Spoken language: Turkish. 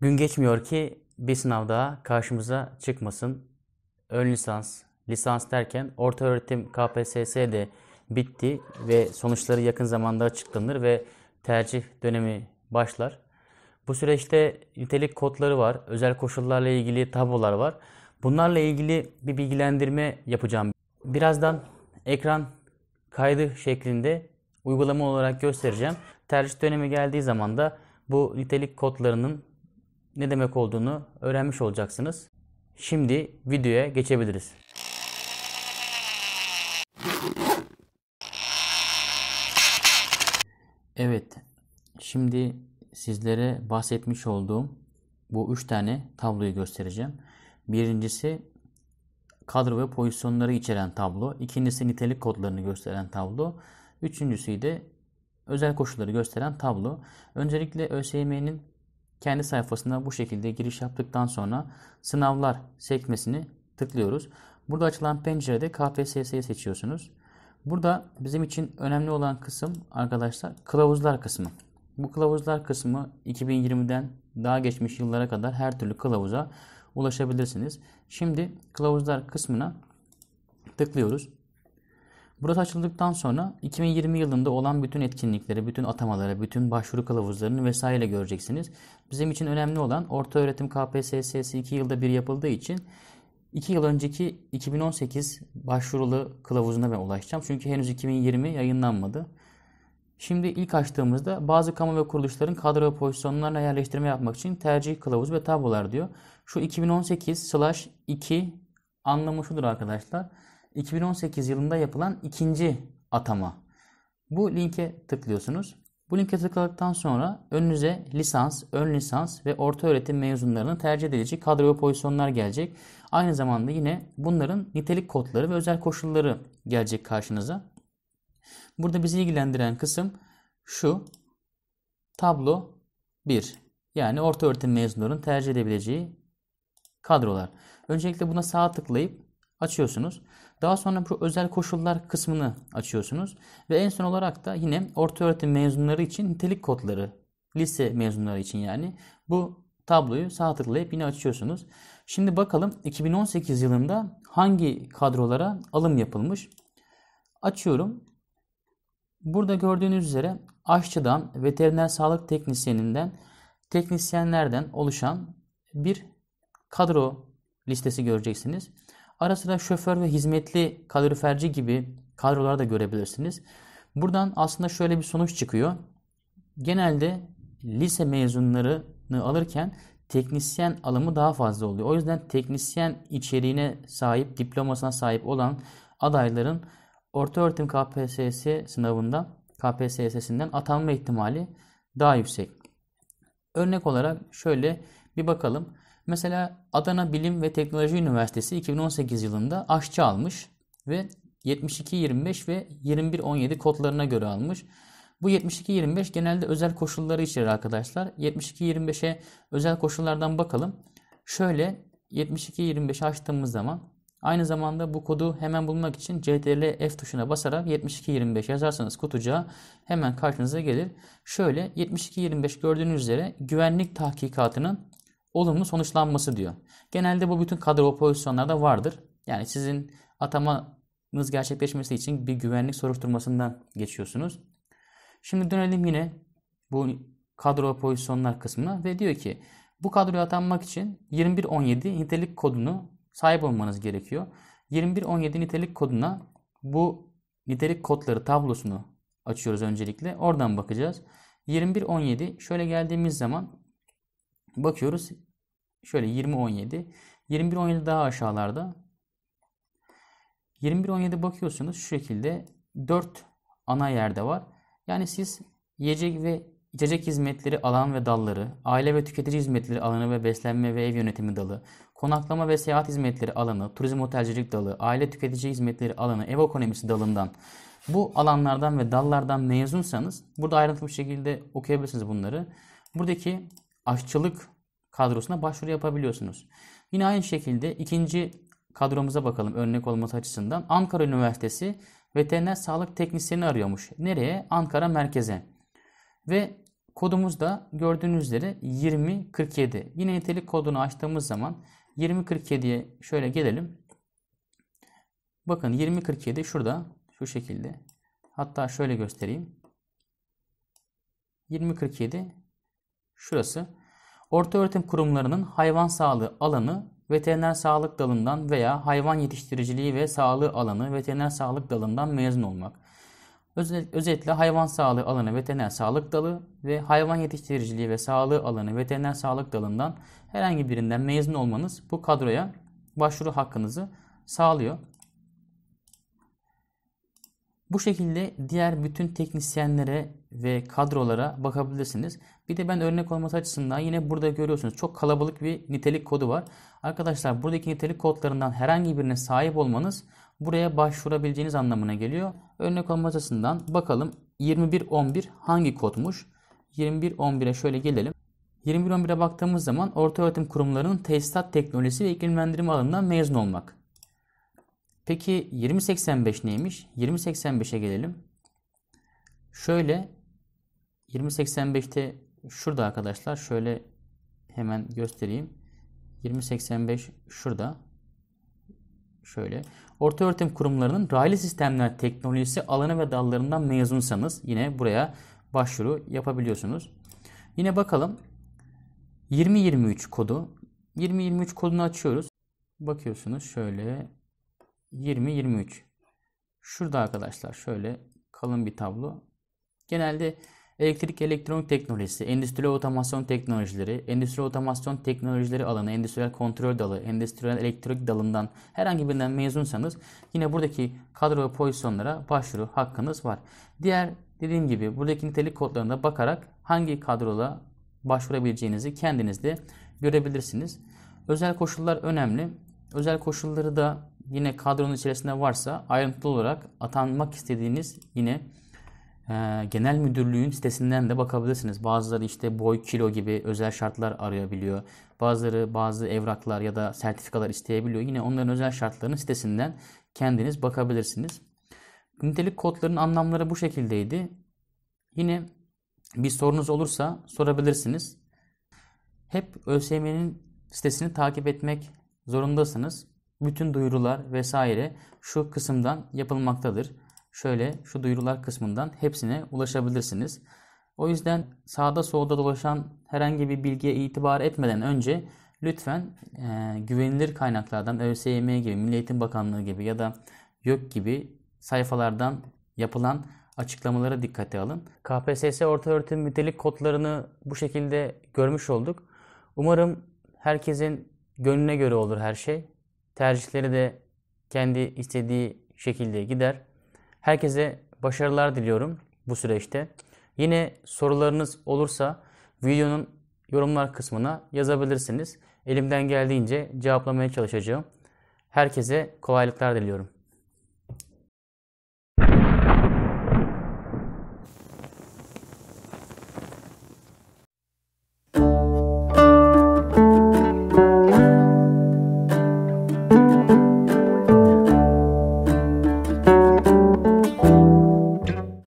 Gün geçmiyor ki bir sınav daha karşımıza çıkmasın. Ön lisans, lisans derken orta öğretim KPSS de bitti ve sonuçları yakın zamanda açıklanır ve tercih dönemi başlar. Bu süreçte nitelik kodları var, özel koşullarla ilgili tablolar var. Bunlarla ilgili bir bilgilendirme yapacağım. Birazdan ekran kaydı şeklinde uygulama olarak göstereceğim. Tercih dönemi geldiği zaman da bu nitelik kodlarının ne demek olduğunu öğrenmiş olacaksınız. Şimdi videoya geçebiliriz. Evet, şimdi sizlere bahsetmiş olduğum bu üç tane tabloyu göstereceğim. Birincisi kadro ve pozisyonları içeren tablo. ikincisi nitelik kodlarını gösteren tablo. Üçüncüsü de özel koşulları gösteren tablo. Öncelikle ÖSYM'nin kendi sayfasında bu şekilde giriş yaptıktan sonra sınavlar sekmesini tıklıyoruz. Burada açılan pencerede KPSS'yi seçiyorsunuz. Burada bizim için önemli olan kısım arkadaşlar kılavuzlar kısmı. Bu kılavuzlar kısmı 2020'den daha geçmiş yıllara kadar her türlü kılavuza ulaşabilirsiniz. Şimdi kılavuzlar kısmına tıklıyoruz. Burası açıldıktan sonra 2020 yılında olan bütün etkinlikleri, bütün atamaları, bütün başvuru kılavuzlarını vesaire göreceksiniz. Bizim için önemli olan orta öğretim KPSS'si 2 yılda bir yapıldığı için 2 yıl önceki 2018 başvurulu kılavuzuna ben ulaşacağım. Çünkü henüz 2020 yayınlanmadı. Şimdi ilk açtığımızda bazı kamu ve kuruluşların kadro ve pozisyonlarına yerleştirme yapmak için tercih kılavuz ve tablolar diyor. Şu 2018/2 anlamı şudur arkadaşlar. 2018 yılında yapılan ikinci atama. Bu linke tıklıyorsunuz. Bu linke tıkladıktan sonra önünüze lisans, ön lisans ve orta öğretim mezunlarının tercih edilecek kadro ve pozisyonlar gelecek. Aynı zamanda yine bunların nitelik kodları ve özel koşulları gelecek karşınıza. Burada bizi ilgilendiren kısım şu. Tablo 1. Yani orta öğretim mezunlarının tercih edebileceği kadrolar. Öncelikle buna sağ tıklayıp açıyorsunuz. Daha sonra bu özel koşullar kısmını açıyorsunuz. Ve en son olarak da yine ortaöğretim mezunları için nitelik kodları, lise mezunları için yani bu tabloyu sağ tıklayıp yine açıyorsunuz. Şimdi bakalım 2018 yılında hangi kadrolara alım yapılmış? Açıyorum. Burada gördüğünüz üzere aşçıdan, veteriner sağlık teknisyeninden, teknisyenlerden oluşan bir kadro listesi göreceksiniz. Ara sıra şoför ve hizmetli kaloriferci gibi kadroları da görebilirsiniz. Buradan aslında şöyle bir sonuç çıkıyor. Genelde lise mezunlarını alırken teknisyen alımı daha fazla oluyor. O yüzden teknisyen içeriğine sahip, diplomasına sahip olan adayların orta öğretim KPSS sınavında KPSS'sinden atanma ihtimali daha yüksek. Örnek olarak şöyle bir bakalım. Mesela Adana Bilim ve Teknoloji Üniversitesi 2018 yılında aşçı almış ve 7225 ve 2117 kodlarına göre almış. Bu 7225 genelde özel koşulları içerir arkadaşlar. 7225'e özel koşullardan bakalım. Şöyle 7225 açtığımız zaman aynı zamanda bu kodu hemen bulmak için CTRL F tuşuna basarak 7225 yazarsanız kutucuğa hemen karşınıza gelir. Şöyle 7225 gördüğünüz üzere güvenlik tahkikatının olumlu sonuçlanması diyor. Genelde bu bütün kadro pozisyonlarda vardır. Yani sizin atamanız gerçekleşmesi için bir güvenlik soruşturmasından geçiyorsunuz. Şimdi dönelim yine bu kadro pozisyonlar kısmına ve diyor ki bu kadroya atanmak için 2117 nitelik kodunu sahip olmanız gerekiyor. 2117 nitelik koduna bu nitelik kodları tablosunu açıyoruz öncelikle. Oradan bakacağız. 2117 şöyle geldiğimiz zaman bakıyoruz şöyle 20-17. 21-17 daha aşağılarda. 21-17 bakıyorsunuz şu şekilde 4 ana yerde var. Yani siz yiyecek ve içecek hizmetleri alan ve dalları, aile ve tüketici hizmetleri alanı ve beslenme ve ev yönetimi dalı, konaklama ve seyahat hizmetleri alanı, turizm otelcilik dalı, aile tüketici hizmetleri alanı, ev ekonomisi dalından bu alanlardan ve dallardan mezunsanız burada ayrıntılı bir şekilde okuyabilirsiniz bunları. Buradaki aşçılık kadrosuna başvuru yapabiliyorsunuz. Yine aynı şekilde ikinci kadromuza bakalım örnek olması açısından. Ankara Üniversitesi veteriner sağlık teknisyeni arıyormuş. Nereye? Ankara merkeze. Ve kodumuz da gördüğünüz üzere 2047. Yine nitelik kodunu açtığımız zaman 2047'ye şöyle gelelim. Bakın 2047 şurada şu şekilde. Hatta şöyle göstereyim. 2047 şurası. Ortaöğretim kurumlarının hayvan sağlığı alanı veteriner sağlık dalından veya hayvan yetiştiriciliği ve sağlığı alanı veteriner sağlık dalından mezun olmak. Özetle hayvan sağlığı alanı veteriner sağlık dalı ve hayvan yetiştiriciliği ve sağlığı alanı veteriner sağlık dalından herhangi birinden mezun olmanız bu kadroya başvuru hakkınızı sağlıyor. Bu şekilde diğer bütün teknisyenlere ve kadrolara bakabilirsiniz. Bir de ben örnek olması açısından yine burada görüyorsunuz çok kalabalık bir nitelik kodu var. Arkadaşlar buradaki nitelik kodlarından herhangi birine sahip olmanız buraya başvurabileceğiniz anlamına geliyor. Örnek olması açısından bakalım 2111 hangi kodmuş? 2111'e şöyle gelelim. 2111'e baktığımız zaman orta öğretim kurumlarının tesisat teknolojisi ve iklimlendirme alanından mezun olmak Peki 2085 neymiş? 2085'e gelelim. Şöyle 2085'te şurada arkadaşlar şöyle hemen göstereyim. 2085 şurada. Şöyle. Orta öğretim kurumlarının raylı sistemler teknolojisi alanı ve dallarından mezunsanız yine buraya başvuru yapabiliyorsunuz. Yine bakalım. 2023 kodu. 2023 kodunu açıyoruz. Bakıyorsunuz şöyle 20-23. Şurada arkadaşlar şöyle kalın bir tablo. Genelde elektrik elektronik teknolojisi, endüstriyel otomasyon teknolojileri, endüstriyel otomasyon teknolojileri alanı, endüstriyel kontrol dalı, endüstriyel elektrik dalından herhangi birinden mezunsanız yine buradaki kadro ve pozisyonlara başvuru hakkınız var. Diğer dediğim gibi buradaki nitelik kodlarına bakarak hangi kadrola başvurabileceğinizi kendiniz de görebilirsiniz. Özel koşullar önemli. Özel koşulları da yine kadronun içerisinde varsa ayrıntılı olarak atanmak istediğiniz yine e, genel müdürlüğün sitesinden de bakabilirsiniz. Bazıları işte boy, kilo gibi özel şartlar arayabiliyor. Bazıları bazı evraklar ya da sertifikalar isteyebiliyor. Yine onların özel şartlarının sitesinden kendiniz bakabilirsiniz. Nitelik kodlarının anlamları bu şekildeydi. Yine bir sorunuz olursa sorabilirsiniz. Hep ÖSYM'nin sitesini takip etmek zorundasınız bütün duyurular vesaire şu kısımdan yapılmaktadır. Şöyle şu duyurular kısmından hepsine ulaşabilirsiniz. O yüzden sağda solda dolaşan herhangi bir bilgiye itibar etmeden önce lütfen e, güvenilir kaynaklardan ÖSYM gibi, Milli Eğitim Bakanlığı gibi ya da YÖK gibi sayfalardan yapılan açıklamalara dikkate alın. KPSS ortaöğretim nitelik kodlarını bu şekilde görmüş olduk. Umarım herkesin gönlüne göre olur her şey. Tercihleri de kendi istediği şekilde gider. Herkese başarılar diliyorum bu süreçte. Yine sorularınız olursa videonun yorumlar kısmına yazabilirsiniz. Elimden geldiğince cevaplamaya çalışacağım. Herkese kolaylıklar diliyorum.